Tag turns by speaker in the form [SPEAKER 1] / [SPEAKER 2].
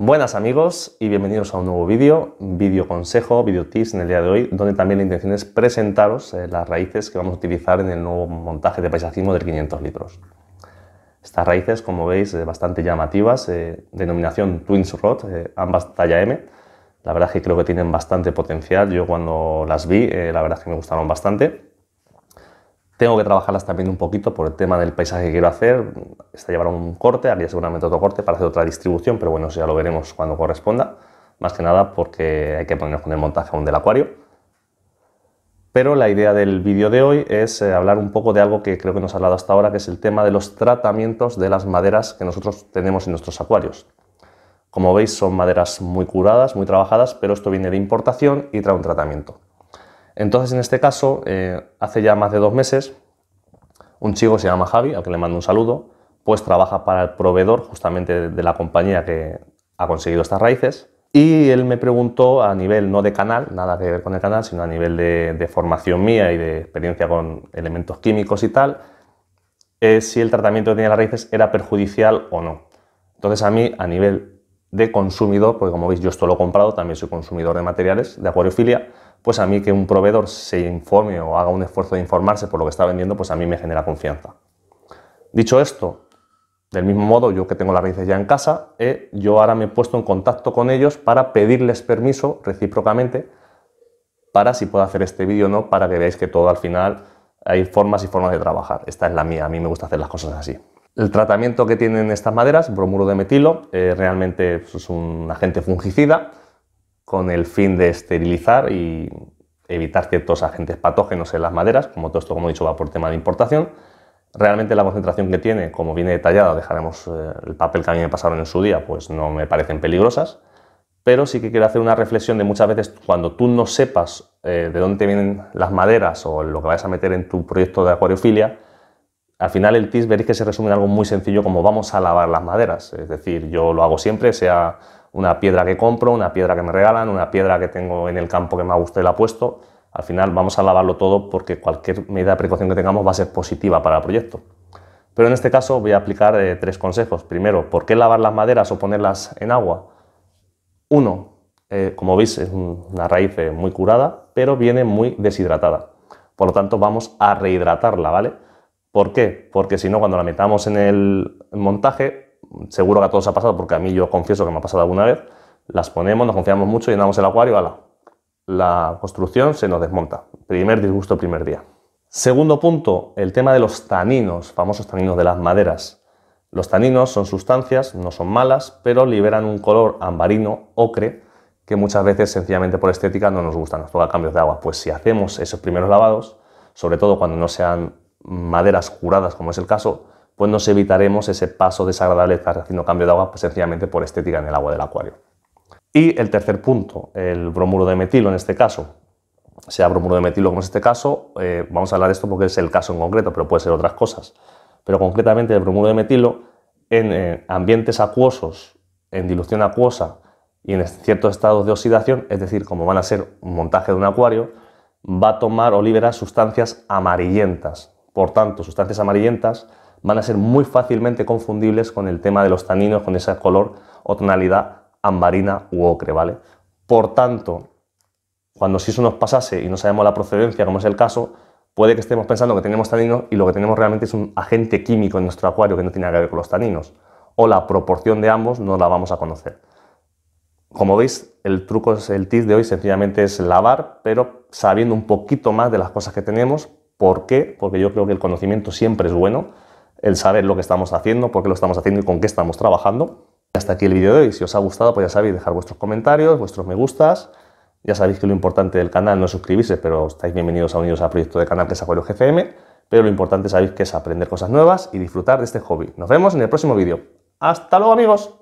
[SPEAKER 1] Buenas amigos y bienvenidos a un nuevo vídeo, vídeo consejo, vídeo tips en el día de hoy, donde también la intención es presentaros eh, las raíces que vamos a utilizar en el nuevo montaje de paisajismo del 500 litros. Estas raíces, como veis, eh, bastante llamativas, eh, denominación Twins Rod, ambas talla M. La verdad es que creo que tienen bastante potencial, yo cuando las vi, la verdad es que me gustaron bastante. Tengo que trabajarlas también un poquito por el tema del paisaje que quiero hacer, esta llevará un corte, haría seguramente otro corte para hacer otra distribución, pero bueno, ya lo veremos cuando corresponda. Más que nada porque hay que ponernos con el montaje aún del acuario. Pero la idea del vídeo de hoy es eh, hablar un poco de algo que creo que nos ha hablado hasta ahora, que es el tema de los tratamientos de las maderas que nosotros tenemos en nuestros acuarios. Como veis, son maderas muy curadas, muy trabajadas, pero esto viene de importación y trae un tratamiento. Entonces, en este caso, eh, hace ya más de dos meses, un chico se llama Javi, al que le mando un saludo, pues trabaja para el proveedor justamente de la compañía que ha conseguido estas raíces. Y él me preguntó a nivel no de canal, nada que ver con el canal, sino a nivel de, formación mía y de experiencia con elementos químicos y tal, eh, si el tratamiento que tenía las raíces era perjudicial o no. Entonces a mí, a nivel de consumidor, porque como veis yo esto lo he comprado, también soy consumidor de materiales de acuariofilia, pues a mí que un proveedor se informe o haga un esfuerzo de informarse por lo que está vendiendo, pues a mí me genera confianza. Dicho esto, del mismo modo, yo que tengo las raíces ya en casa, eh, yo ahora me he puesto en contacto con ellos para pedirles permiso recíprocamente para si puedo hacer este vídeo o no, para que veáis que todo al final hay formas y formas de trabajar. Esta es la mía, a mí me gusta hacer las cosas así. El tratamiento que tienen estas maderas, bromuro de metilo, eh, realmente pues, es un agente fungicida con el fin de esterilizar y evitar que ciertos agentes patógenos en las maderas, como todo esto, como he dicho, va por tema de importación Realmente la concentración que tiene, como viene detallada, dejaremos eh, el papel que a mí me pasaron en su día, pues no me parecen peligrosas, pero sí que quiero hacer una reflexión de muchas veces cuando tú no sepas eh, de dónde vienen las maderas o lo que vas a meter en tu proyecto de acuariofilia, al final el TIS veréis que se resume en algo muy sencillo como vamos a lavar las maderas. Es decir, yo lo hago siempre, sea una piedra que compro, una piedra que me regalan, una piedra que tengo en el campo que me ha gustado y la puesto. Al final vamos a lavarlo todo porque cualquier medida de precaución que tengamos va a ser positiva para el proyecto. Pero en este caso voy a aplicar eh, tres consejos. Primero, ¿por qué lavar las maderas o ponerlas en agua? Uno, eh, como veis es una raíz eh, muy curada, pero viene muy deshidratada. Por lo tanto, vamos a rehidratarla, ¿vale? ¿Por qué? Porque si no, cuando la metamos en el montaje, seguro que a todos ha pasado, porque a mí yo confieso que me ha pasado alguna vez, las ponemos, nos confiamos mucho, llenamos el acuario, ala, la construcción se nos desmonta. Primer disgusto, primer día. Segundo punto, el tema de los taninos, famosos taninos de las maderas. Los taninos son sustancias, no son malas, pero liberan un color ambarino, ocre, que muchas veces sencillamente por estética no nos gusta, nos toca cambios de agua. Pues si hacemos esos primeros lavados, sobre todo cuando no sean maderas curadas como es el caso, pues nos evitaremos ese paso desagradable de estar haciendo cambio de agua pues sencillamente por estética en el agua del acuario. Y el tercer punto, el bromuro de metilo en este caso, sea bromuro de metilo como es este caso, eh, vamos a hablar de esto porque es el caso en concreto, pero puede ser otras cosas. Pero concretamente el bromuro de metilo en eh, ambientes acuosos, en dilución acuosa y en ciertos estados de oxidación, es decir, como van a ser un montaje de un acuario, va a tomar o liberar sustancias amarillentas. Por tanto, sustancias amarillentas van a ser muy fácilmente confundibles con el tema de los taninos, con ese color o tonalidad ambarina u ocre, ¿vale? Por tanto, cuando si eso nos pasase y no sabemos la procedencia, como es el caso, puede que estemos pensando que tenemos taninos y lo que tenemos realmente es un agente químico en nuestro acuario que no tiene nada que ver con los taninos. O la proporción de ambos no la vamos a conocer. Como veis, el truco, es el tip de hoy sencillamente es lavar, pero sabiendo un poquito más de las cosas que tenemos. ¿Por qué? Porque yo creo que el conocimiento siempre es bueno, el saber lo que estamos haciendo, por qué lo estamos haciendo y con qué estamos trabajando hasta aquí el vídeo de hoy. Si os ha gustado, pues ya sabéis, dejar vuestros comentarios, vuestros me gustas. Ya sabéis que lo importante del canal no es suscribirse, pero estáis bienvenidos a unidos al proyecto de canal que es Acuario GFM. Pero lo importante, sabéis, que es aprender cosas nuevas y disfrutar de este hobby. Nos vemos en el próximo vídeo. ¡Hasta luego, amigos!